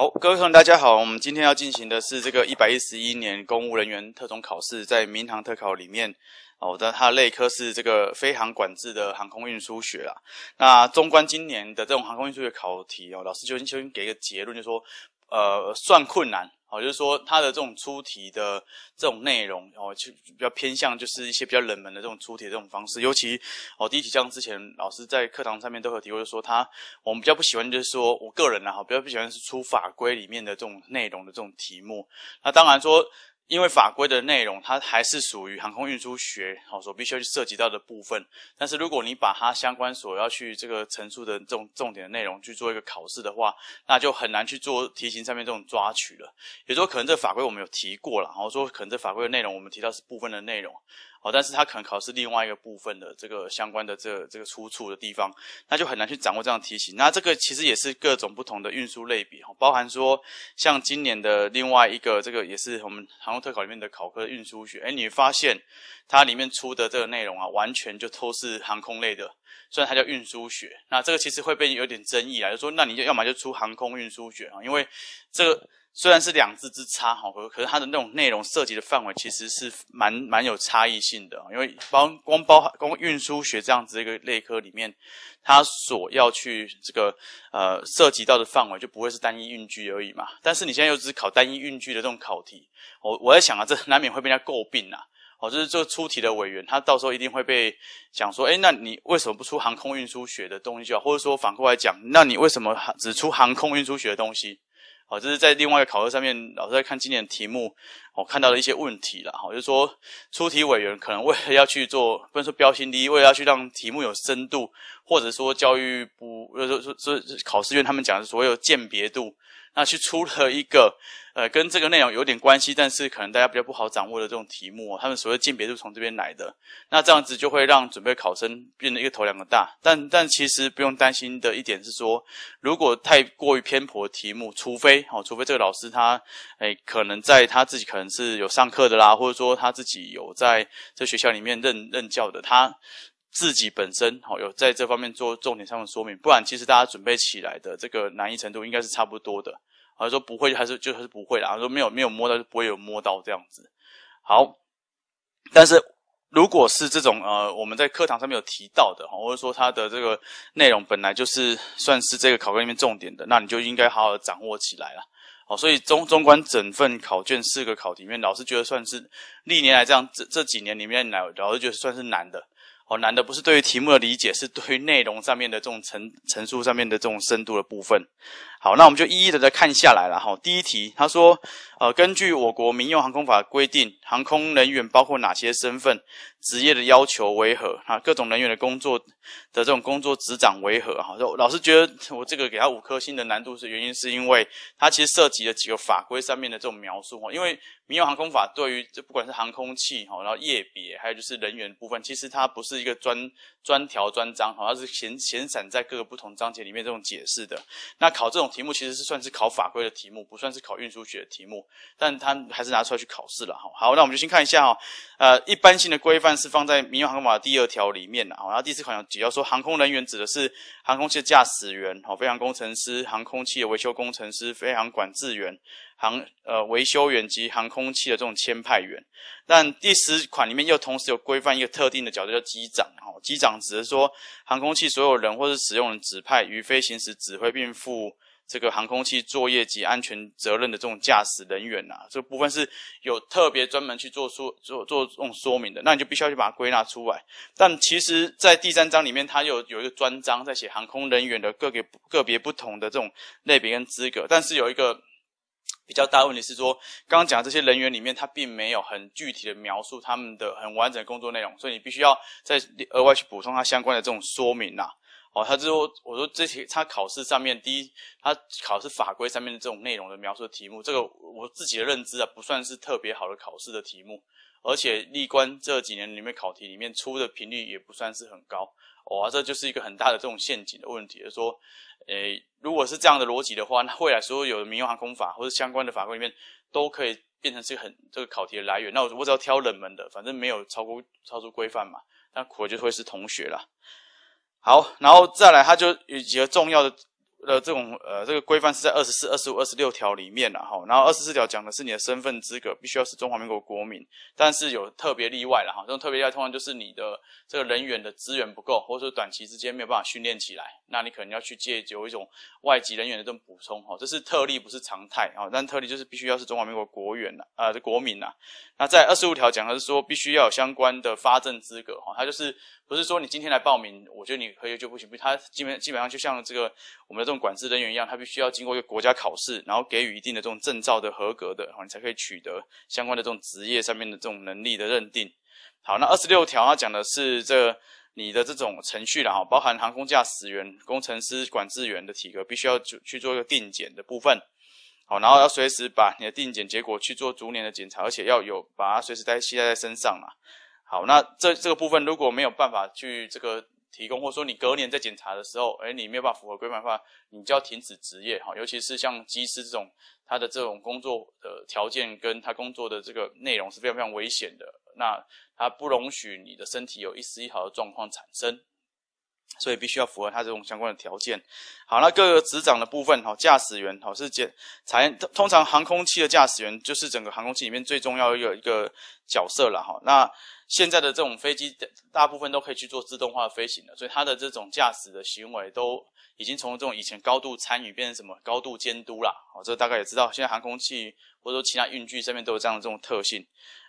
好，各位同学大家好。我们今天要进行的是这个一百一十一年公务人员特种考试，在民航特考里面哦，我的他的类科是这个飞航管制的航空运输学啊。那纵观今年的这种航空运输学考题哦，老师就先先给一个结论，就说，呃，算困难。好，就是说它的这种出题的这种内容，哦，就比较偏向就是一些比较冷门的这种出题这种方式。尤其，哦，第一题像之前老师在课堂上面都有提过，就说他我们比较不喜欢，就是说我个人啊，哈，比较不喜欢是出法规里面的这种内容的这种题目。那当然说。因为法规的内容，它还是属于航空运输学，好所必须要去涉及到的部分。但是如果你把它相关所要去这个陈述的重重点的内容去做一个考试的话，那就很难去做题型上面这种抓取了。也就说，可能这法规我们有提过了，然后说可能这法规的内容我们提到是部分的内容。好，但是它可能考的是另外一个部分的这个相关的这这个出处的地方，那就很难去掌握这样题型。那这个其实也是各种不同的运输类别，哈，包含说像今年的另外一个这个也是我们航空特考里面的考科运输学。哎，你发现它里面出的这个内容啊，完全就都是航空类的，虽然它叫运输学。那这个其实会被有点争议啊，就说那你就要么就出航空运输学啊，因为这个。虽然是两字之差，哈，可可是它的那种内容涉及的范围其实是蛮蛮有差异性的，因为包光包含光运输学这样子一个类科里面，它所要去这个呃涉及到的范围就不会是单一运具而已嘛。但是你现在又只考单一运具的这种考题，我我在想啊，这难免会被人家诟病啊。哦，就是这个出题的委员，他到时候一定会被讲说，哎，那你为什么不出航空运输学的东西啊？或者说反过来讲，那你为什么只出航空运输学的东西？好，这是在另外一个考核上面，老师在看今年题目，我看到了一些问题了。好，就是说出题委员可能为了要去做，不能说标新立异，为了要去让题目有深度，或者说教育部、说说说考试院他们讲的所有鉴别度。那去出了一个，呃，跟这个内容有点关系，但是可能大家比较不好掌握的这种题目，他们所谓鉴别都是从这边来的。那这样子就会让准备考生变得一个头两个大。但但其实不用担心的一点是说，如果太过于偏颇题目，除非哦，除非这个老师他，哎，可能在他自己可能是有上课的啦，或者说他自己有在这学校里面任任教的，他自己本身好有在这方面做重点上的说明，不然其实大家准备起来的这个难易程度应该是差不多的。他说不会，还是就是不会啦。他说没有没有摸到，就不会有摸到这样子。好，但是如果是这种呃，我们在课堂上面有提到的，或者说它的这个内容本来就是算是这个考卷里面重点的，那你就应该好好的掌握起来了。好，所以总总观整份考卷四个考题里面，老师觉得算是历年来这样这这几年里面来，老师觉得算是难的。哦，难的不是对于题目的理解，是对于内容上面的这种陈陈述上面的这种深度的部分。好，那我们就一一的再看下来了哈。第一题，他说，呃，根据我国民用航空法规定，航空人员包括哪些身份、职业的要求为何？啊，各种人员的工作的这种工作执掌为何？哈，老师觉得我这个给他五颗星的难度是原因，是因为它其实涉及了几个法规上面的这种描述哈。因为民用航空法对于这不管是航空器哈，然后业别，还有就是人员部分，其实它不是一个专。专条专章，好像是闲闲散在各个不同章节里面这种解释的。那考这种题目其实是算是考法规的题目，不算是考运输学的题目，但他还是拿出来去考试了。好，那我们就先看一下哦，呃，一般性的规范是放在民用航空法第二条里面的。然后第四款主要说，航空人员指的是航空器驾驶员、哦，飞行工程师、航空器维修工程师、飞行管制员。航呃维修员及航空器的这种签派员，但第十款里面又同时有规范一个特定的角色叫机长哦，机长指的是说航空器所有人或是使用人指派于飞行时指挥并负这个航空器作业及安全责任的这种驾驶人员呐，这部分是有特别专门去做说做做这种说明的，那你就必须要去把它归纳出来。但其实，在第三章里面，它有有一个专章在写航空人员的个别个别不同的这种类别跟资格，但是有一个。比较大的问题是说，刚刚讲这些人员里面，他并没有很具体的描述他们的很完整的工作内容，所以你必须要再额外去补充他相关的这种说明呐。哦，他就说，我说这些他考试上面第一，他考试法规上面的这种内容的描述题目，这个我自己的认知啊，不算是特别好的考试的题目，而且历关这几年里面考题里面出的频率也不算是很高。哇，这就是一个很大的这种陷阱的问题，说。诶，如果是这样的逻辑的话，那未来所有的民用航空法或者相关的法规里面，都可以变成是很这个考题的来源。那我我只要挑冷门的，反正没有超过超出规范嘛，那我就会是同学了。好，然后再来，它就有几个重要的。的这种呃，这个规范是在二十四、二十五、二十六条里面了哈。然后二十四条讲的是你的身份资格必须要是中华民国国民，但是有特别例外了哈。这种特别例外通常就是你的这个人员的资源不够，或者说短期之间没有办法训练起来，那你可能要去借有一种外籍人员的这种补充，哈。这是特例，不是常态啊。但特例就是必须要是中华民国国员啊，这国民呐。那在二十五条讲的是说必须要有相关的发证资格，哈。它就是不是说你今天来报名，我觉得你可以就不行，它基本基本上就像这个我们。这种管制人员一样，他必须要经过一个国家考试，然后给予一定的这种证照的合格的，哦，你才可以取得相关的这种职业上面的这种能力的认定。好，那二十六条它讲的是这你的这种程序了哈，包含航空驾驶员、工程师、管制员的体格必须要去去做一个定检的部分，好，然后要随时把你的定检结果去做逐年的检查，而且要有把它随时带携带在身上嘛。好，那这这个部分如果没有办法去这个。提供，或者说你隔年在检查的时候，哎，你没有办法符合规范的话，你就要停止职业哈。尤其是像机师这种，他的这种工作的条件跟他工作的这个内容是非常非常危险的，那他不容许你的身体有一丝一毫的状况产生，所以必须要符合他这种相关的条件。好，那各个执掌的部分哈，驾驶员哈是检采通常航空器的驾驶员就是整个航空器里面最重要个一个角色了哈。那现在的这种飞机大部分都可以去做自动化飞行了，所以它的这种驾驶的行为都已经从这种以前高度参与变成什么高度监督啦。哦，这大概也知道，现在航空器或者说其他运具上面都有这样的这种特性。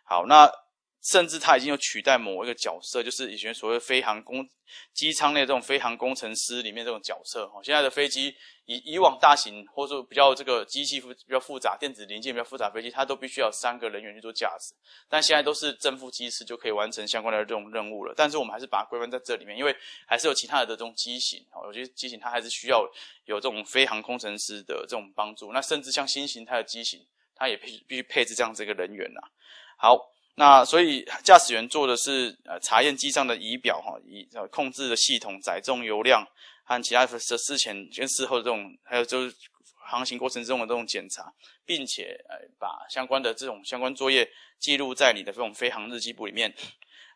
好，那。甚至它已经有取代某一个角色，就是以前所谓飞航工机舱内这种飞航工程师里面这种角色哦。现在的飞机以以往大型或者说比较这个机器比较复杂、电子零件比较复杂飞机，它都必须要三个人员去做驾驶，但现在都是正副机师就可以完成相关的这种任务了。但是我们还是把它归班在这里面，因为还是有其他的这种机型哦。有些机型它还是需要有这种飞航工程师的这种帮助。那甚至像新型态的机型，它也配必须配置这样子一个人员呐。好。那所以驾驶员做的是呃查验机上的仪表哈，以控制的系统载重油量和其他的事前跟事后的这种，还有就是航行过程中的这种检查，并且呃把相关的这种相关作业记录在你的这种飞行日记簿里面。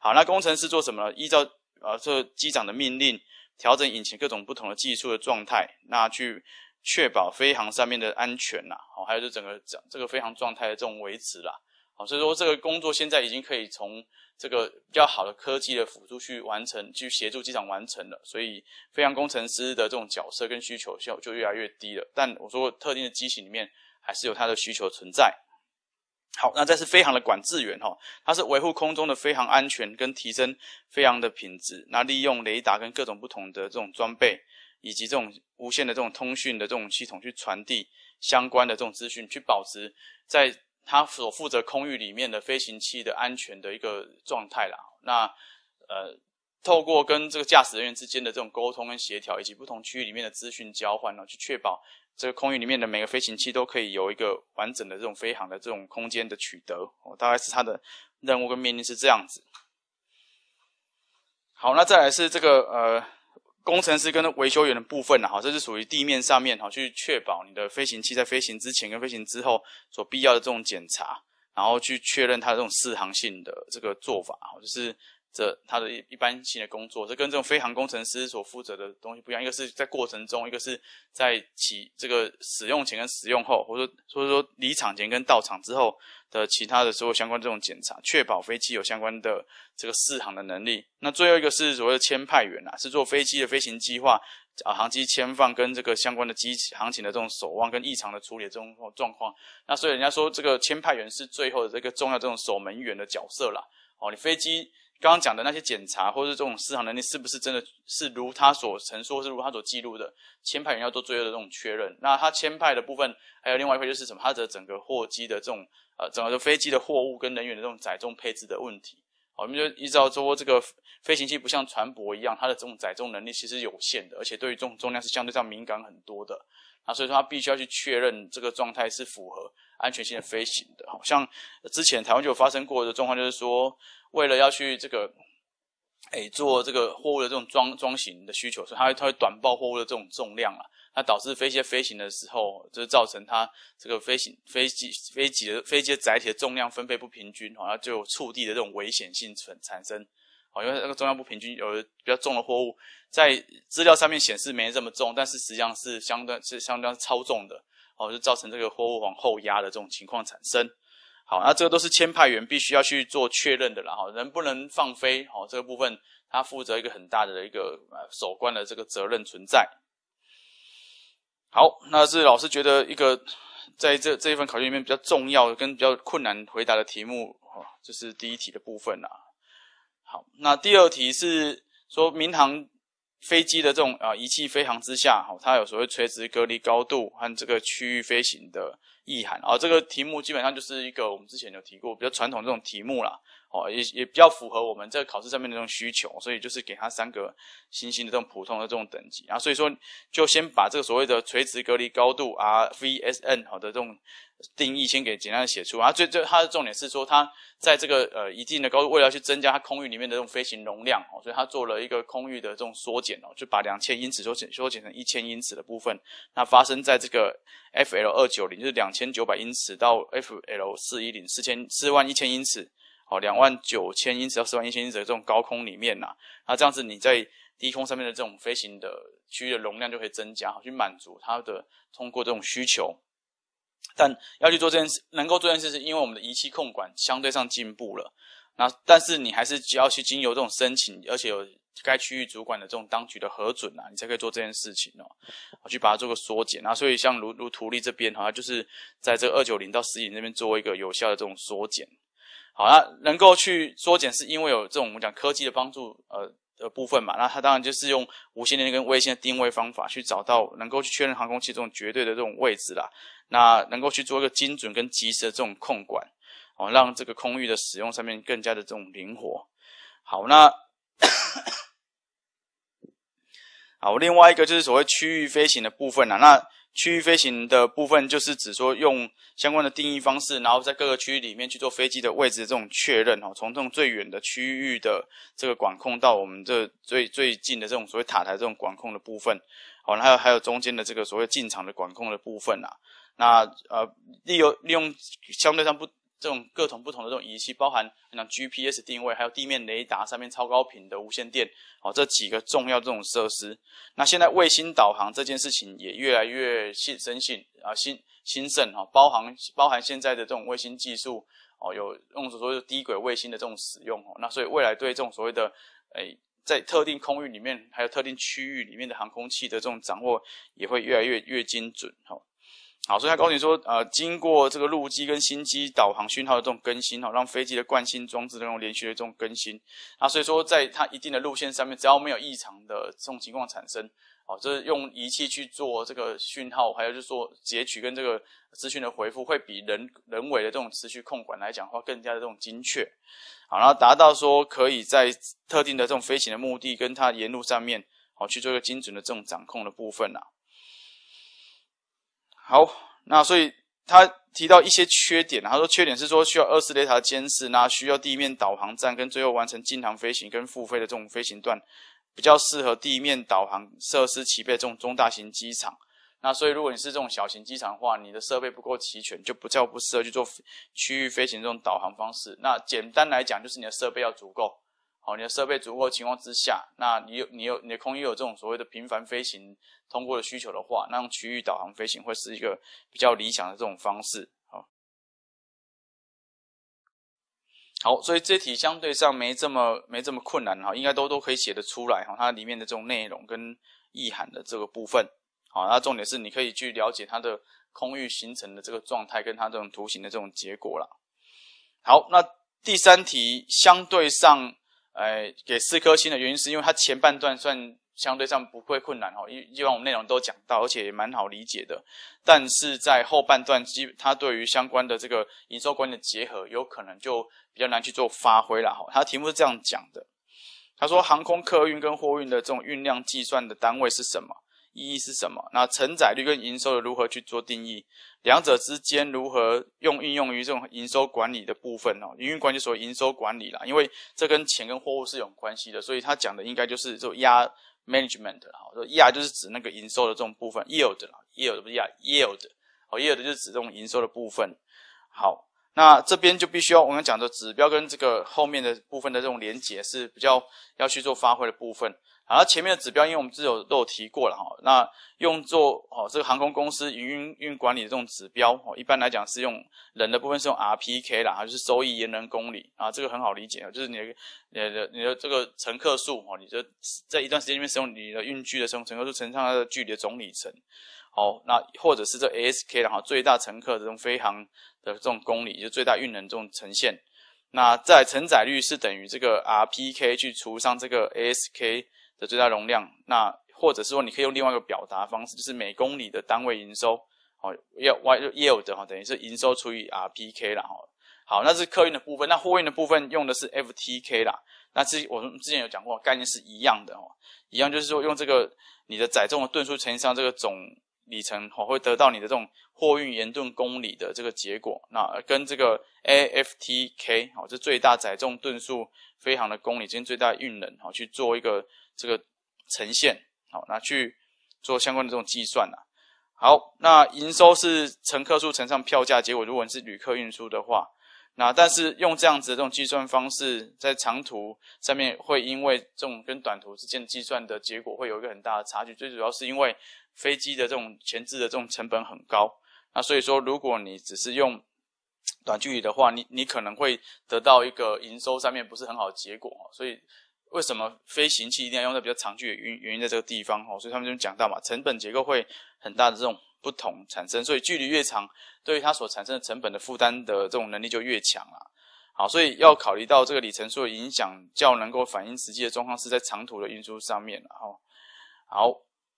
好，那工程师做什么呢？依照呃这机长的命令调整引擎各种不同的技术的状态，那去确保飞行上面的安全啦，好还有就整个这这个飞行状态的这种维持啦。好，所以说这个工作现在已经可以从这个比较好的科技的辅助去完成，去协助机场完成了，所以飞行工程师的这种角色跟需求就就越来越低了。但我说特定的机型里面还是有它的需求存在。好，那这是飞航的管制员哈，它是维护空中的飞航安全跟提升飞行的品质。那利用雷达跟各种不同的这种装备，以及这种无线的这种通讯的这种系统去传递相关的这种资讯，去保持在。他所负责空域里面的飞行器的安全的一个状态啦，那呃，透过跟这个驾驶人员之间的这种沟通跟协调，以及不同区域里面的资讯交换呢，去确保这个空域里面的每个飞行器都可以有一个完整的这种飞航的这种空间的取得哦，大概是他的任务跟命令是这样子。好，那再来是这个呃。工程师跟维修员的部分呢，哈，这是属于地面上面哈，去确保你的飞行器在飞行之前跟飞行之后所必要的这种检查，然后去确认它这种适航性的这个做法，哈，就是。这它的一一般性的工作，这跟这种飞行工程师所负责的东西不一样，一个是在过程中，一个是在起这个使用前跟使用后，或者说，所以说离场前跟到场之后的其他的所有相关这种检查，确保飞机有相关的这个试航的能力。那最后一个是所谓的签派员啦，是做飞机的飞行计划啊，航机签放跟这个相关的机航情的这种守望跟异常的处理这种状况。那所以人家说这个签派员是最后的这个重要这种守门员的角色啦。哦，你飞机。刚刚讲的那些检查，或者是这种市场能力，是不是真的，是如他所陈述，是如他所记录的？签派员要做最后的这种确认。那他签派的部分，还有另外一块，就是什么？他的整个货机的这种，呃，整个飞机的货物跟人员的这种载重配置的问题。好，我们就依照说，这个飞行器不像船舶一样，它的这种载重能力其实有限的，而且对于重重量是相对上敏感很多的。那所以说，他必须要去确认这个状态是符合安全性的飞行的。好像之前台湾就有发生过的状况，就是说。为了要去这个，哎，做这个货物的这种装装型的需求，所以它会它会短报货物的这种重量啊，那导致飞机飞行的时候，就造成它这个飞行飞机飞机的飞机的载体的重量分配不平均，好像就触地的这种危险性产产生，哦，因为那个重量不平均，有的比较重的货物，在资料上面显示没这么重，但是实际上是相当是相当超重的，哦，就造成这个货物往后压的这种情况产生。好，那这个都是签派员必须要去做确认的了哈，能不能放飞？哦，这个部分他负责一个很大的一个呃首关的这个责任存在。好，那是老师觉得一个在这这一份考卷里面比较重要跟比较困难回答的题目哦，这是第一题的部分啦。好，那第二题是说民航飞机的这种啊仪器飞行之下，哈，它有所谓垂直隔离高度和这个区域飞行的。意涵啊，这个题目基本上就是一个我们之前有提过比较传统这种题目啦。哦，也也比较符合我们这个考试上面的这种需求，所以就是给他三个星星的这种普通的这种等级。然后所以说，就先把这个所谓的垂直隔离高度啊，VSN 好的这种定义先给简单的写出。然后最最它的重点是说，它在这个呃一定的高度，为了去增加它空域里面的这种飞行容量哦，所以它做了一个空域的这种缩减哦，就把两千英尺缩减缩减成一千英尺的部分。那发生在这个 FL 二九零，就是两千九百英尺到 FL 四一零，四千四万一千英尺。哦，两万九千英尺到四万一千英尺的这种高空里面呐，那这样子你在低空上面的这种飞行的区域的容量就可以增加，去满足它的通过这种需求。但要去做这件事，能够做这件事，是因为我们的仪器控管相对上进步了。那但是你还是只要去经由这种申请，而且有该区域主管的这种当局的核准啊，你才可以做这件事情哦。我去把它做个缩减那所以像如如图例这边像就是在这二九零到四零那边做一个有效的这种缩减。好，啦，能够去缩减，是因为有这种我们讲科技的帮助，呃的部分嘛。那它当然就是用无线电跟卫星的定位方法，去找到能够去确认航空器这种绝对的这种位置啦。那能够去做一个精准跟及时的这种控管，哦，让这个空域的使用上面更加的这种灵活。好，那 好，另外一个就是所谓区域飞行的部分啊，那。区域飞行的部分就是指说用相关的定义方式，然后在各个区域里面去做飞机的位置这种确认哦，从这种最远的区域的这个管控到我们这最最近的这种所谓塔台这种管控的部分哦，还有还有中间的这个所谓进场的管控的部分啊，那呃，利用利用相对上不。这种各种不同的这种仪器，包含像 GPS 定位，还有地面雷达上面超高频的无线电，哦，这几个重要这种设施。那现在卫星导航这件事情也越来越兴兴盛啊，兴兴盛哈，包含包含现在的这种卫星技术哦，有用所谓的低轨卫星的这种使用哦。那所以未来对这种所谓的诶，在特定空域里面，还有特定区域里面的航空器的这种掌握，也会越来越越精准哈。好，所以他告诉你说，呃，经过这个陆基跟新机导航讯号的这种更新哦，让飞机的惯性装置的这种连续的这种更新，啊，所以说在它一定的路线上面，只要没有异常的这种情况产生，哦，这是用仪器去做这个讯号，还有就是说截取跟这个资讯的回复，会比人人为的这种持续控管来讲的话，更加的这种精确，好，然后达到说可以在特定的这种飞行的目的，跟它沿路上面，好去做一个精准的这种掌控的部分呐。好，那所以他提到一些缺点，他说缺点是说需要二次雷达监视，那需要地面导航站，跟最后完成进航飞行跟复飞的这种飞行段，比较适合地面导航设施齐备这种中大型机场。那所以如果你是这种小型机场的话，你的设备不够齐全，就不叫不适合去做区域飞行这种导航方式。那简单来讲，就是你的设备要足够，好，你的设备足够情况之下，那你有你有你的空域有这种所谓的频繁飞行。通过的需求的话，那用区域导航飞行会是一个比较理想的这种方式。好，好，所以这题相对上没这么没这么困难哈，应该都都可以写得出来哈。它里面的这种内容跟意涵的这个部分，好，那重点是你可以去了解它的空域形成的这个状态，跟它这种图形的这种结果了。好，那第三题相对上，哎，给四颗星的原因是因为它前半段算。相对上不会困难哦，一一般我们内容都讲到，而且也蛮好理解的。但是在后半段，基它对于相关的这个营收管理的结合，有可能就比较难去做发挥了哈。它题目是这样讲的，他说航空客运跟货运的这种运量计算的单位是什么？意义是什么？那承载率跟营收的如何去做定义？两者之间如何用应用于这种营收管理的部分哦？营运管理所营收管理啦，因为这跟钱跟货物是有关系的，所以他讲的应该就是这种压。Management 好，我说 y e a h 就是指那个营收的这种部分，yield 啦，yield 不是 y e a h y i e l d 哦，yield 就是指这种营收的部分。好，那这边就必须要我们讲的指标跟这个后面的部分的这种连结是比较要去做发挥的部分。然后前面的指标，因为我们之前都有提过了哈。那用作哦，这个航空公司营运运管理的这种指标，哦，一般来讲是用人的部分是用 RPK 啦，啊，就是收益营能公里啊，这个很好理解啊，就是你的、你的、你的这个乘客数哦，你的在一段时间里面使用你的运距的候，乘客数乘上它的距离的总里程，好，那或者是这 ASK 然后最大乘客这种飞航的这种公里，就最大运能这种呈现。那在承载率是等于这个 RPK 去除上这个 ASK。的最大容量，那或者是说你可以用另外一个表达方式，就是每公里的单位营收哦，要 y yield 哈，等于是营收除以 R P K 啦。哈。好，那是客运的部分，那货运的部分用的是 F T K 啦。那之我们之前有讲过，概念是一样的哦，一样就是说用这个你的载重的吨数乘上这个总里程哦，会得到你的这种货运延吨公里的这个结果。那跟这个 A F T K 哦，这最大载重吨数飞常的公里今间最大运能哈去做一个。这个呈现，好，那去做相关的这种计算呐。好，那营收是乘客数乘上票价，结果如果你是旅客运输的话，那但是用这样子的这种计算方式，在长途上面会因为这种跟短途之间计算的结果会有一个很大的差距，最主要是因为飞机的这种前置的这种成本很高。那所以说，如果你只是用短距离的话，你你可能会得到一个营收上面不是很好的结果所以。为什么飞行器一定要用在比较长距？离？原原因在这个地方哦，所以他们就讲到嘛，成本结构会很大的这种不同产生，所以距离越长，对于它所产生的成本的负担的这种能力就越强啊。好，所以要考虑到这个里程数的影响，较能够反映实际的状况是在长途的运输上面哦。好，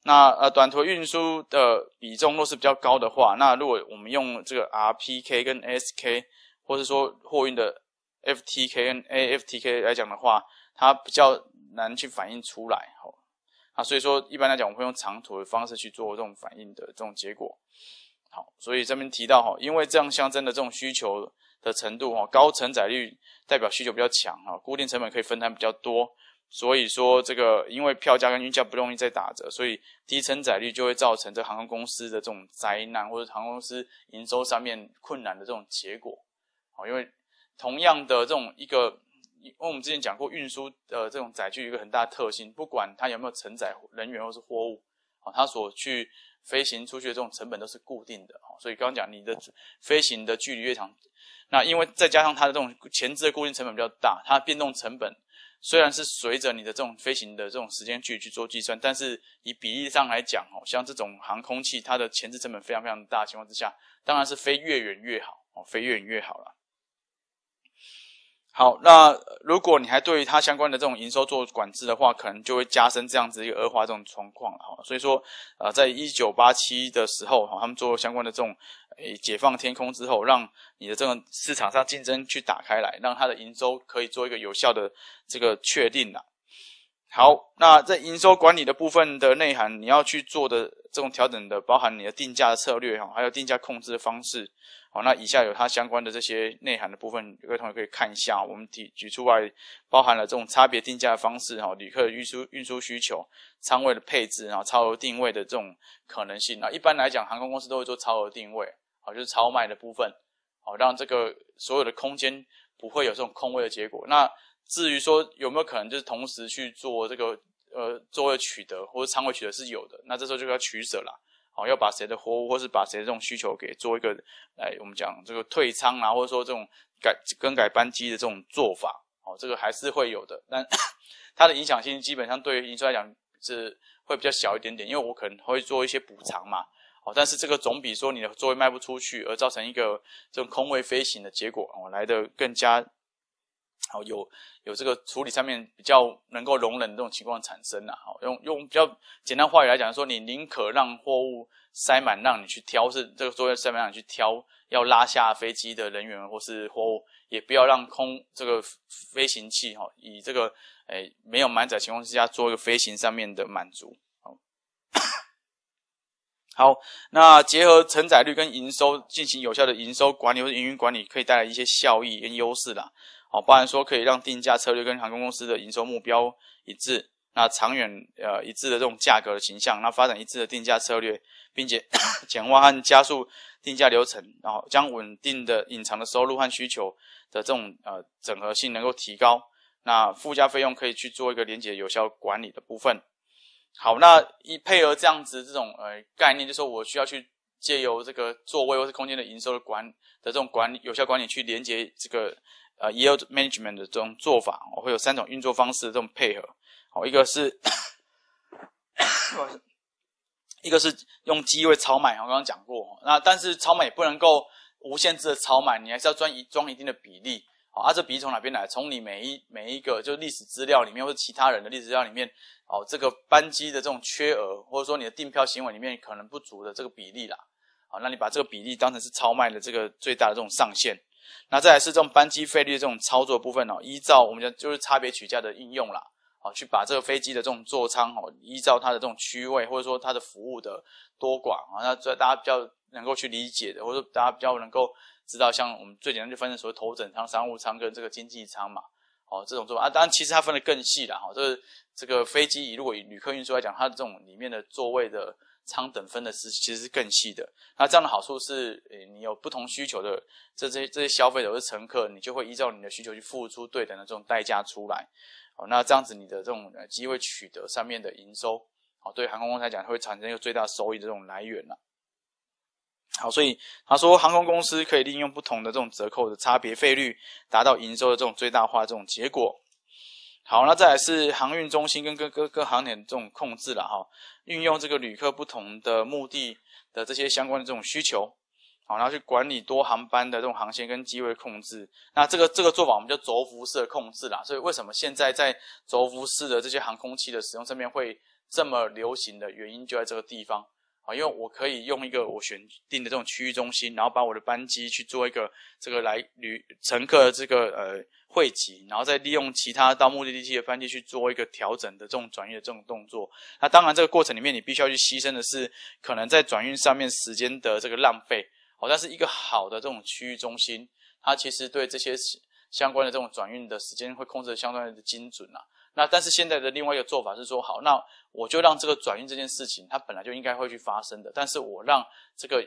那呃，短途运输的比重若是比较高的话，那如果我们用这个 RPK 跟 SK，或是说货运的 FTK 跟 AFTK 来讲的话。它比较难去反映出来，哈啊，所以说一般来讲，我们会用长途的方式去做这种反应的这种结果。好，所以这边提到哈，因为这样象征的这种需求的程度哈，高承载率代表需求比较强哈，固定成本可以分摊比较多，所以说这个因为票价跟运价不容易再打折，所以低承载率就会造成这航空公司的这种灾难或者航空公司营收上面困难的这种结果。好，因为同样的这种一个。因为我们之前讲过，运输的这种载具一个很大的特性，不管它有没有承载人员或是货物，啊，它所去飞行出去的这种成本都是固定的。哦，所以刚刚讲你的飞行的距离越长，那因为再加上它的这种前置的固定成本比较大，它的变动成本虽然是随着你的这种飞行的这种时间距离去做计算，但是以比例上来讲，哦，像这种航空器它的前置成本非常非常大的情况之下，当然是飞越远越好，哦，飞越远越好了。好，那如果你还对它相关的这种营收做管制的话，可能就会加深这样子一个恶化这种状况了哈。所以说，呃，在一九八七的时候哈，他们做相关的这种呃解放天空之后，让你的这种市场上竞争去打开来，让它的营收可以做一个有效的这个确定了。好，那在营收管理的部分的内涵，你要去做的这种调整的，包含你的定价策略哈，还有定价控制的方式。好，那以下有它相关的这些内涵的部分，有位同学可以看一下。我们提举出来，包含了这种差别定价的方式，哈，旅客运输运输需求，仓位的配置，然后超额定位的这种可能性。那一般来讲，航空公司都会做超额定位，好，就是超卖的部分，好，让这个所有的空间不会有这种空位的结果。那至于说有没有可能就是同时去做这个呃座位取得或者仓位取得是有的，那这时候就要取舍了。好，要把谁的活，或是把谁的这种需求给做一个，哎，我们讲这个退仓啊，或者说这种改更改班机的这种做法，哦，这个还是会有的，但 它的影响性基本上对于营收来讲是会比较小一点点，因为我可能会做一些补偿嘛，哦，但是这个总比说你的座位卖不出去而造成一个这种空位飞行的结果，哦，来的更加。好有有这个处理上面比较能够容忍这种情况产生啊。好，用用比较简单话语来讲，说你宁可让货物塞满，让你去挑，是这个座位塞满让你去挑，要拉下飞机的人员或是货物，也不要让空这个飞行器哈，以这个诶没有满载情况之下做一个飞行上面的满足。好，好，那结合承载率跟营收进行有效的营收管理、或营运管理，可以带来一些效益跟优势啦。哦，包含说可以让定价策略跟航空公司的营收目标一致，那长远呃一致的这种价格的形象，那发展一致的定价策略，并且 简化和加速定价流程，然后将稳定的隐藏的收入和需求的这种呃整合性能够提高，那附加费用可以去做一个连接有效管理的部分。好，那一配合这样子这种呃概念，就说我需要去借由这个座位或是空间的营收的管的这种管理有效管理去连接这个。呃，yield management 的这种做法，我会有三种运作方式的这种配合。好，一个是一个是用机会超卖，我刚刚讲过。那但是超卖也不能够无限制的超卖，你还是要装一装一定的比例。好，啊，这比例从哪边来？从你每一每一个就是历史资料里面，或者其他人的历史资料里面。哦，这个班机的这种缺额，或者说你的订票行为里面可能不足的这个比例啦。好，那你把这个比例当成是超卖的这个最大的这种上限。那再来是这种班机费率这种操作部分哦，依照我们的就是差别取价的应用啦，哦，去把这个飞机的这种座舱哦，依照它的这种区位或者说它的服务的多寡啊，那这大家比较能够去理解的，或者大家比较能够知道，像我们最简单就分成所谓头等舱、商务舱跟这个经济舱嘛，哦，这种做法啊，当然其实它分的更细了哈，这个这个飞机如果以旅客运输来讲，它的这种里面的座位的。长等分的是其实是更细的，那这样的好处是，呃，你有不同需求的这这些这些消费者或乘客，你就会依照你的需求去付出对等的这种代价出来，哦，那这样子你的这种机会取得上面的营收，哦，对航空公司来讲会产生一个最大收益的这种来源了。好，所以他说航空公司可以利用不同的这种折扣的差别费率，达到营收的这种最大化这种结果。好，那再来是航运中心跟各各各航点这种控制了哈，运用这个旅客不同的目的的这些相关的这种需求，好，然后去管理多航班的这种航线跟机位控制。那这个这个做法我们叫轴辐的控制啦。所以为什么现在在轴辐式的这些航空器的使用上面会这么流行的原因就在这个地方。啊，因为我可以用一个我选定的这种区域中心，然后把我的班机去做一个这个来旅乘客的这个呃汇集，然后再利用其他到目的地的班机去做一个调整的这种转运的这种动作。那当然，这个过程里面你必须要去牺牲的是可能在转运上面时间的这个浪费。哦，但是一个好的这种区域中心，它其实对这些相关的这种转运的时间会控制相当的精准啊。那但是现在的另外一个做法是说，好，那我就让这个转运这件事情，它本来就应该会去发生的，但是我让这个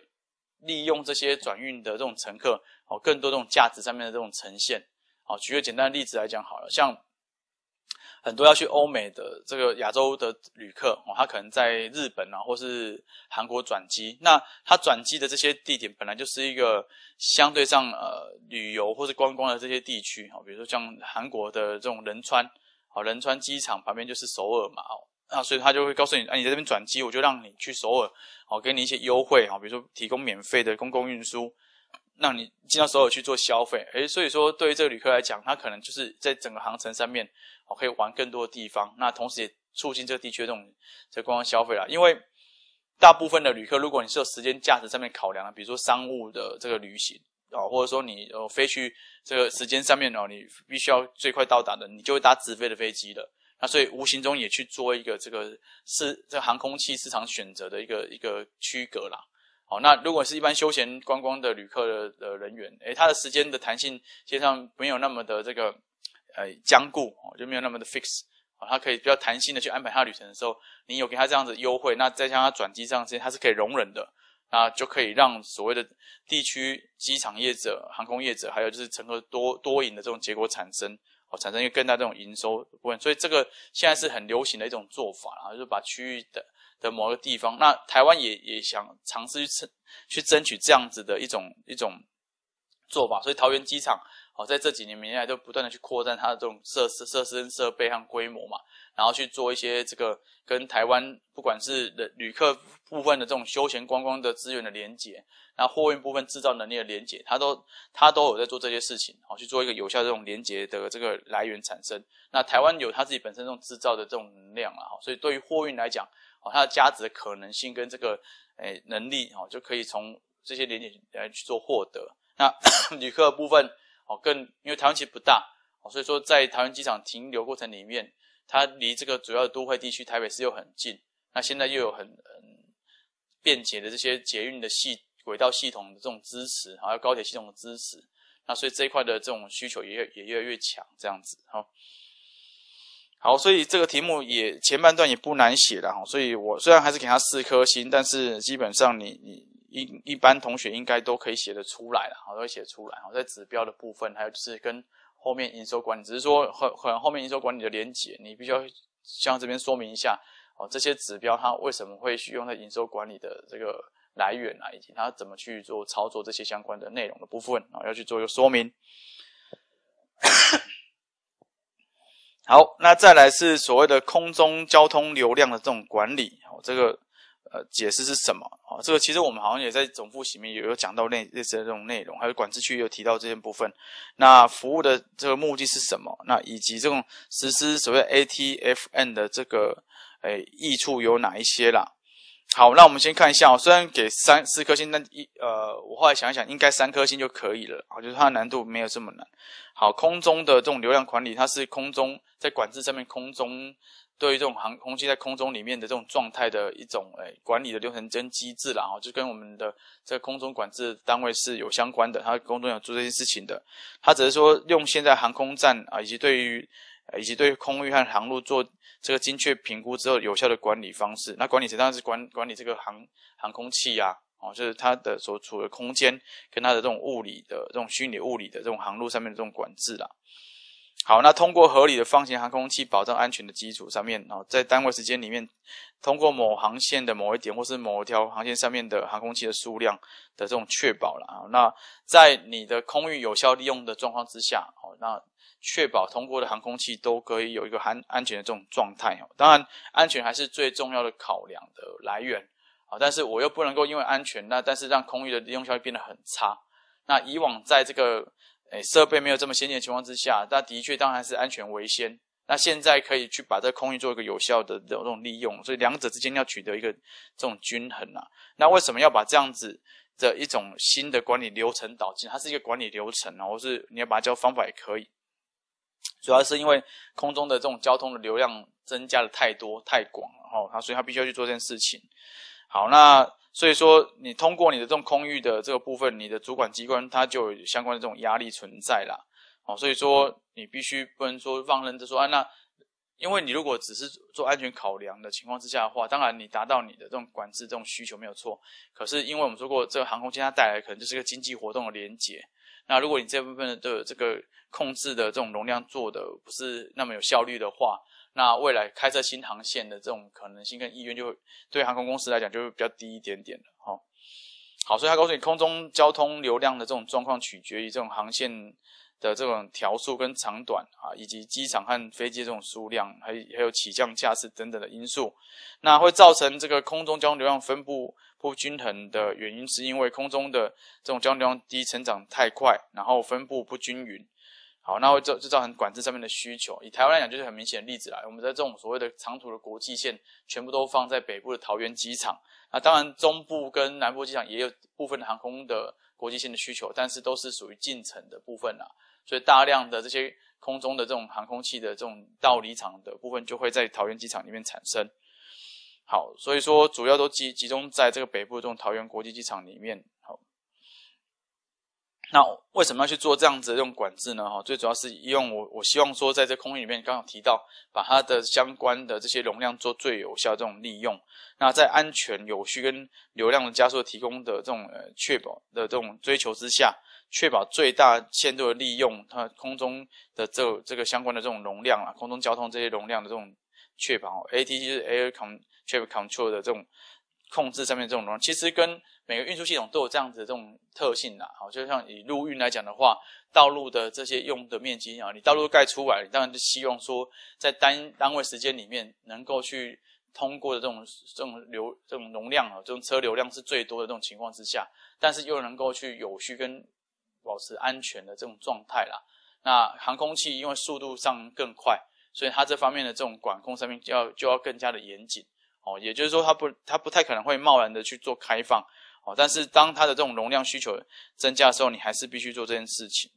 利用这些转运的这种乘客，哦，更多这种价值上面的这种呈现，哦，举个简单的例子来讲好了，像很多要去欧美的这个亚洲的旅客哦，他可能在日本啊或是韩国转机，那他转机的这些地点本来就是一个相对上呃旅游或是观光的这些地区哦，比如说像韩国的这种仁川。好，仁川机场旁边就是首尔嘛，哦，那所以他就会告诉你，啊，你在这边转机，我就让你去首尔，好，给你一些优惠，哦，比如说提供免费的公共运输，让你进到首尔去做消费，诶，所以说对于这个旅客来讲，他可能就是在整个航程上面，哦，可以玩更多的地方，那同时也促进这个地区的这种在观光消费啦，因为大部分的旅客，如果你是有时间价值上面考量的，比如说商务的这个旅行。哦，或者说你呃飞去这个时间上面哦，你必须要最快到达的，你就会搭直飞的飞机的。那所以无形中也去做一个这个是这航空器市场选择的一个一个区隔啦。好，那如果是一般休闲观光的旅客的的人员，诶，他的时间的弹性，实际上没有那么的这个呃坚固，哦，就没有那么的 fix，哦，他可以比较弹性的去安排他旅程的时候，你有给他这样子优惠，那再向他转机这样子，他是可以容忍的。啊，就可以让所谓的地区机场业者、航空业者，还有就是乘客多多赢的这种结果产生，哦，产生一个更大这种营收部分。所以这个现在是很流行的一种做法啊，就是把区域的的某个地方，那台湾也也想尝试去争去争取这样子的一种一种做法。所以桃园机场哦，在这几年年来都不断的去扩展它的这种设施、设施跟设备和规模嘛。然后去做一些这个跟台湾不管是旅旅客部分的这种休闲观光的资源的联结，那货运部分制造能力的连接，它都它都有在做这些事情，好去做一个有效这种连接的这个来源产生。那台湾有它自己本身这种制造的这种能量啊，所以对于货运来讲，哦它的价值的可能性跟这个诶能力哦就可以从这些连接来去做获得。那 旅客部分哦更因为台湾其实不大，哦所以说在台湾机场停留过程里面。它离这个主要的都会地区台北市又很近，那现在又有很很便捷的这些捷运的系轨道系统的这种支持，还有高铁系统的支持，那所以这一块的这种需求也也越来越强，这样子哈。好，所以这个题目也前半段也不难写的哈，所以我虽然还是给他四颗星，但是基本上你你一一般同学应该都可以写得出来了，好都写出来。哈，在指标的部分，还有就是跟。后面营收管理只是说很很后面营收管理的连接，你必须要向这边说明一下哦，这些指标它为什么会去用在营收管理的这个来源啊，以及它怎么去做操作这些相关的内容的部分啊，要去做一个说明。好，那再来是所谓的空中交通流量的这种管理哦，这个。呃，解释是什么？哦，这个其实我们好像也在总复习里面也有讲到类类似的这种内容，还有管制区有提到这些部分。那服务的这个目的是什么？那以及这种实施所谓 ATFN 的这个诶益处有哪一些啦？好，那我们先看一下。我虽然给三四颗星，但一呃，我后来想一想，应该三颗星就可以了。我觉得它的难度没有这么难。好，空中的这种流量管理，它是空中在管制上面空中。对于这种航空器在空中里面的这种状态的一种诶管理的流程跟机制啦，哦，就跟我们的个空中管制单位是有相关的，他工作要做这些事情的。他只是说用现在航空站啊，以及对于以及对空域和航路做这个精确评估之后有效的管理方式。那管理层际然是管管理这个航航空器呀，哦，就是它的所处的空间跟它的这种物理的这种虚拟物理的这种航路上面的这种管制啦。好，那通过合理的方形航空器保障安全的基础上面，哦，在单位时间里面，通过某航线的某一点，或是某一条航线上面的航空器的数量的这种确保了啊，那在你的空域有效利用的状况之下，哦，那确保通过的航空器都可以有一个安安全的这种状态哦。当然，安全还是最重要的考量的来源啊，但是我又不能够因为安全，那但是让空域的利用效率变得很差。那以往在这个哎，设备没有这么先进的情况之下，那的确当然是安全为先。那现在可以去把这个空域做一个有效的这种利用，所以两者之间要取得一个这种均衡啊。那为什么要把这样子的一种新的管理流程导进？它是一个管理流程啊，或是你要把它叫方法也可以。主要是因为空中的这种交通的流量增加的太多太广了哈，它所以它必须要去做这件事情。好，那。所以说，你通过你的这种空域的这个部分，你的主管机关它就有相关的这种压力存在啦。哦，所以说你必须不能说放任的说啊，那因为你如果只是做安全考量的情况之下的话，当然你达到你的这种管制这种需求没有错。可是因为我们说过，这个航空器它带来可能就是个经济活动的连结。那如果你这部分的这个控制的这种容量做的不是那么有效率的话，那未来开设新航线的这种可能性跟意愿，就对航空公司来讲，就会比较低一点点了。哈，好，所以他告诉你，空中交通流量的这种状况，取决于这种航线的这种条数跟长短啊，以及机场和飞机这种数量，还还有起降架次等等的因素。那会造成这个空中交通流量分布不均衡的原因，是因为空中的这种交通流量低成长太快，然后分布不均匀。好，那会就就造成管制上面的需求。以台湾来讲，就是很明显的例子啦。我们在这种所谓的长途的国际线，全部都放在北部的桃园机场。那当然，中部跟南部机场也有部分的航空的国际线的需求，但是都是属于近程的部分啦。所以大量的这些空中的这种航空器的这种到离场的部分，就会在桃园机场里面产生。好，所以说主要都集集中在这个北部的这种桃园国际机场里面。那为什么要去做这样子的这种管制呢？哈，最主要是用我我希望说，在这空域里面，刚刚提到把它的相关的这些容量做最有效的这种利用。那在安全、有序跟流量的加速提供的这种呃确保的这种追求之下，确保最大限度的利用它空中的这这个相关的这种容量啊，空中交通这些容量的这种确保。AT 就是 Air c o n Traffic Control 的这种。控制上面这种东西，其实跟每个运输系统都有这样子的这种特性啦。好，就像以陆运来讲的话，道路的这些用的面积啊，你道路盖出来，当然就希望说，在单单位时间里面能够去通过的这种这种流、这种容量啊，这种车流量是最多的这种情况之下，但是又能够去有序跟保持安全的这种状态啦。那航空器因为速度上更快，所以它这方面的这种管控上面就要就要更加的严谨。哦，也就是说，他不，他不太可能会贸然的去做开放，哦。但是当他的这种容量需求增加的时候，你还是必须做这件事情。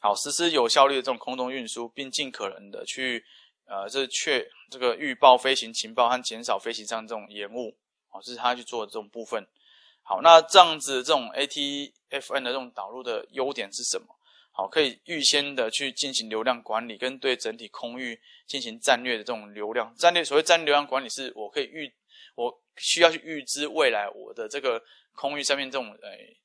好，实施有效率的这种空中运输，并尽可能的去，呃，这确这个预报飞行情报和减少飞行上这种延误，哦，这是他去做的这种部分。好，那这样子，这种 ATFN 的这种导入的优点是什么？好，可以预先的去进行流量管理，跟对整体空域进行战略的这种流量战略。所谓战略流量管理，是我可以预，我需要去预知未来我的这个空域上面这种诶。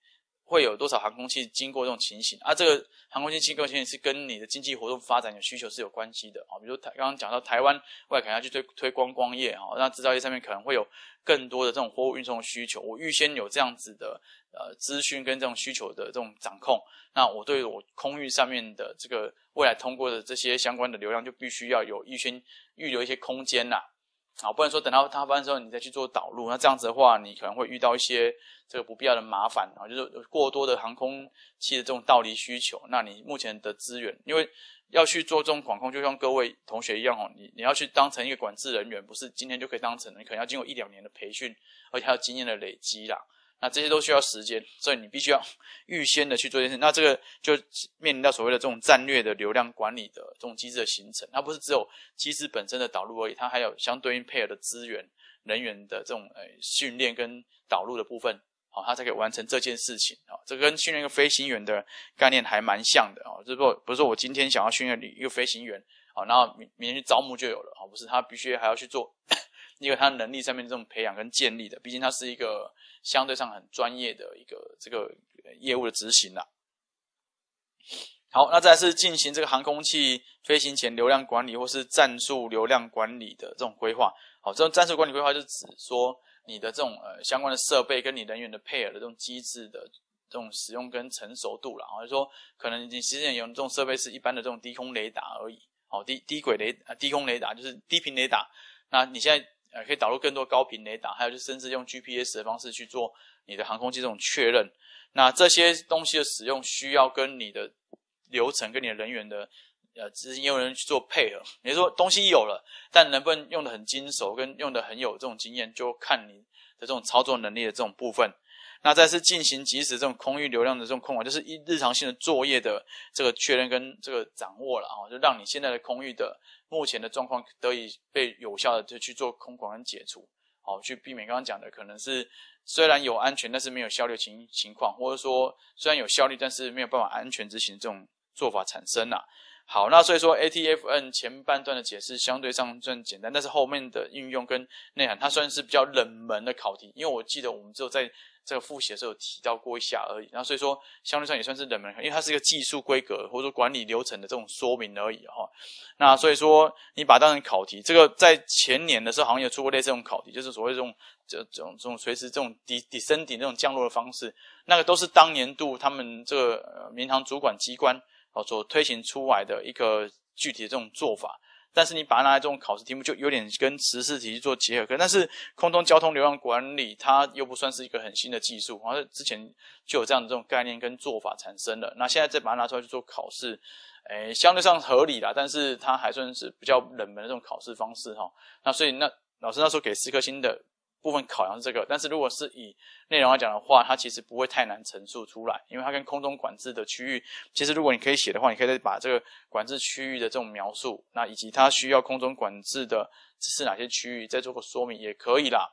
会有多少航空器经过这种情形？啊，这个航空器经过情形是跟你的经济活动发展有需求是有关系的啊。比如，他刚刚讲到台湾外能要去推推观光业啊，那制造业上面可能会有更多的这种货物运送需求。我预先有这样子的呃资讯跟这种需求的这种掌控，那我对我空域上面的这个未来通过的这些相关的流量，就必须要有预先预留一些空间啦。啊，不能说等到他班的时候，你再去做导入，那这样子的话，你可能会遇到一些这个不必要的麻烦啊，就是过多的航空器的这种倒离需求，那你目前的资源，因为要去做这种管控，就像各位同学一样哦，你你要去当成一个管制人员，不是今天就可以当成你可能要经过一两年的培训，而且还有经验的累积啦。那这些都需要时间，所以你必须要 预先的去做这件事。那这个就面临到所谓的这种战略的流量管理的这种机制的形成。它不是只有机制本身的导入而已，它还有相对应配合的资源、人员的这种呃训练跟导入的部分，好，它才可以完成这件事情。好，这跟训练一个飞行员的概念还蛮像的啊。就是说，不是说我今天想要训练一个飞行员，好，然后明明天招募就有了，好，不是他必须还要去做，因为他能力上面这种培养跟建立的，毕竟他是一个。相对上很专业的一个这个业务的执行了。好，那再是进行这个航空器飞行前流量管理或是战术流量管理的这种规划。好，这种战术管理规划就指说你的这种呃相关的设备跟你人员的配合的这种机制的这种使用跟成熟度了。好像说可能你实际上有这种设备是一般的这种低空雷达而已。好，低低轨雷啊低空雷达就是低频雷达。那你现在。呃，可以导入更多高频雷达，还有就甚至用 GPS 的方式去做你的航空器这种确认。那这些东西的使用需要跟你的流程、跟你的人员的呃，业务人去做配合。你说东西有了，但能不能用的很精熟，跟用的很有这种经验，就看你的这种操作能力的这种部分。那再是进行即使这种空域流量的这种控管，就是一日常性的作业的这个确认跟这个掌握了啊，就让你现在的空域的。目前的状况得以被有效的去去做空管跟解除，好去避免刚刚讲的可能是虽然有安全，但是没有效率情情况，或者说虽然有效率，但是没有办法安全执行这种做法产生呐。好，那所以说 ATFN 前半段的解释相对上算简单，但是后面的运用跟内涵，它算是比较冷门的考题，因为我记得我们只有在。这个复习的时候提到过一下而已，那所以说相对上也算是冷门，因为它是一个技术规格或者说管理流程的这种说明而已哈。那所以说你把它当成考题，这个在前年的时候好像有出过类似这种考题，就是所谓这种这这种这种随时这种底底升顶这种降落的方式，那个都是当年度他们这个民航主管机关哦所推行出来的一个具体的这种做法。但是你把它拿来这种考试题目，就有点跟十事题做结合。但是空中交通流量管理它又不算是一个很新的技术，好像之前就有这样的这种概念跟做法产生的。那现在再把它拿出来去做考试，哎，相对上合理啦。但是它还算是比较冷门的这种考试方式哈。那所以那老师那时候给四颗星的。部分考量是这个，但是如果是以内容来讲的话，它其实不会太难陈述出来，因为它跟空中管制的区域，其实如果你可以写的话，你可以再把这个管制区域的这种描述，那以及它需要空中管制的是哪些区域，再做个说明也可以啦。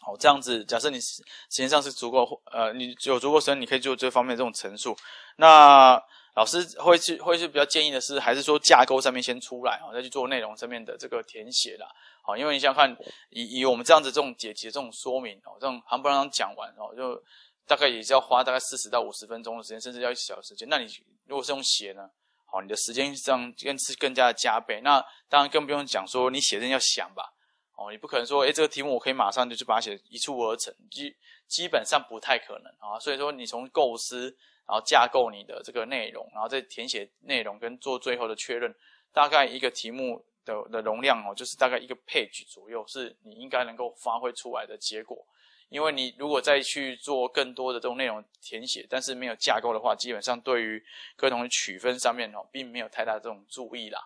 好，这样子，假设你时间上是足够，呃，你有足够时间，你可以做这方面这种陈述。那老师会去会去比较建议的是，还是说架构上面先出来啊，再去做内容上面的这个填写啦。好，因为你想看以以我们这样子这种解题的这种说明哦，这种韩不让讲完哦，就大概也是要花大概四十到五十分钟的时间，甚至要一小时间。那你如果是用写呢，哦，你的时间上更是更加的加倍。那当然更不用讲说你写证要想吧，哦，你不可能说哎这个题目我可以马上就去把它写一蹴而成，基基本上不太可能啊。所以说你从构思，然后架构你的这个内容，然后再填写内容跟做最后的确认，大概一个题目。的的容量哦，就是大概一个 page 左右，是你应该能够发挥出来的结果。因为你如果再去做更多的这种内容填写，但是没有架构的话，基本上对于各位同学取分上面哦，并没有太大这种注意啦。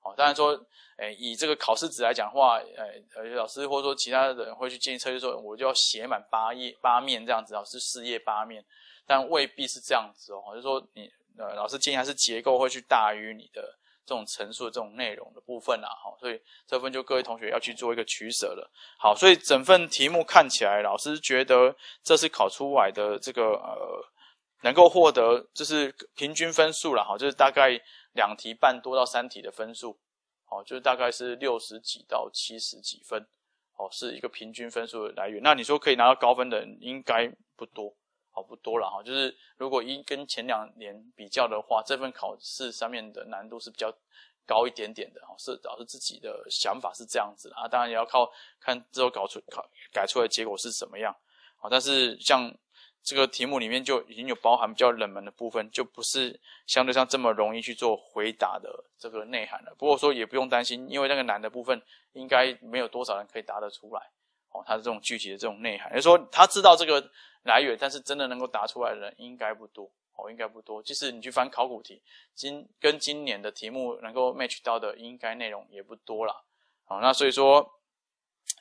哦，当然说，哎，以这个考试纸来讲的话，哎，而老师或者说其他的人会去建议说，就说我就要写满八页八面这样子，哦，是四页八面，但未必是这样子哦，就说你呃，老师建议还是结构会去大于你的。这种陈述的这种内容的部分啦，哈，所以这份就各位同学要去做一个取舍了。好，所以整份题目看起来，老师觉得这是考出来的这个呃，能够获得就是平均分数了哈，就是大概两题半多到三题的分数，哦，就是大概是六十几到七十几分，哦，是一个平均分数的来源。那你说可以拿到高分的人应该不多。好不多了哈，就是如果一跟前两年比较的话，这份考试上面的难度是比较高一点点的哈，是老师自己的想法是这样子啊，当然也要靠看之后搞出考改出来结果是怎么样啊，但是像这个题目里面就已经有包含比较冷门的部分，就不是相对上这么容易去做回答的这个内涵了。不过说也不用担心，因为那个难的部分应该没有多少人可以答得出来。哦，它的这种具体的这种内涵，就说他知道这个来源，但是真的能够答出来的人应该不多哦，应该不多。即使你去翻考古题，今跟今年的题目能够 match 到的，应该内容也不多了。哦，那所以说，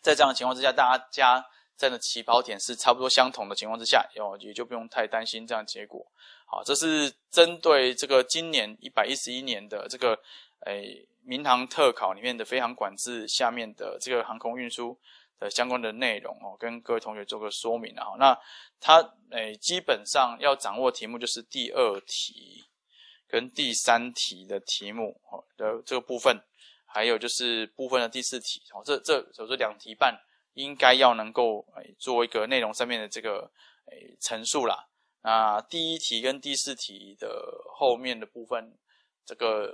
在这样的情况之下，大家在的起跑点是差不多相同的情况之下，哦，也就不用太担心这样结果。好，这是针对这个今年一百一十一年的这个诶民航特考里面的飞航管制下面的这个航空运输。呃，相关的内容哦，跟各位同学做个说明啊。那他诶，基本上要掌握题目就是第二题跟第三题的题目哦的这个部分，还有就是部分的第四题哦。这这就是两题半，应该要能够诶做一个内容上面的这个诶陈述啦。那第一题跟第四题的后面的部分，这个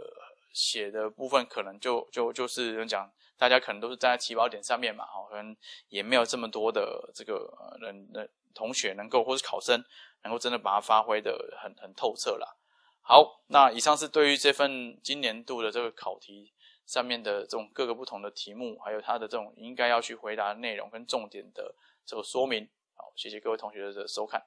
写的部分可能就就就是讲。大家可能都是站在起跑点上面嘛，哦，可能也没有这么多的这个人、的同学能够或是考生能够真的把它发挥的很很透彻啦。好，那以上是对于这份今年度的这个考题上面的这种各个不同的题目，还有它的这种应该要去回答内容跟重点的这个说明。好，谢谢各位同学的收看。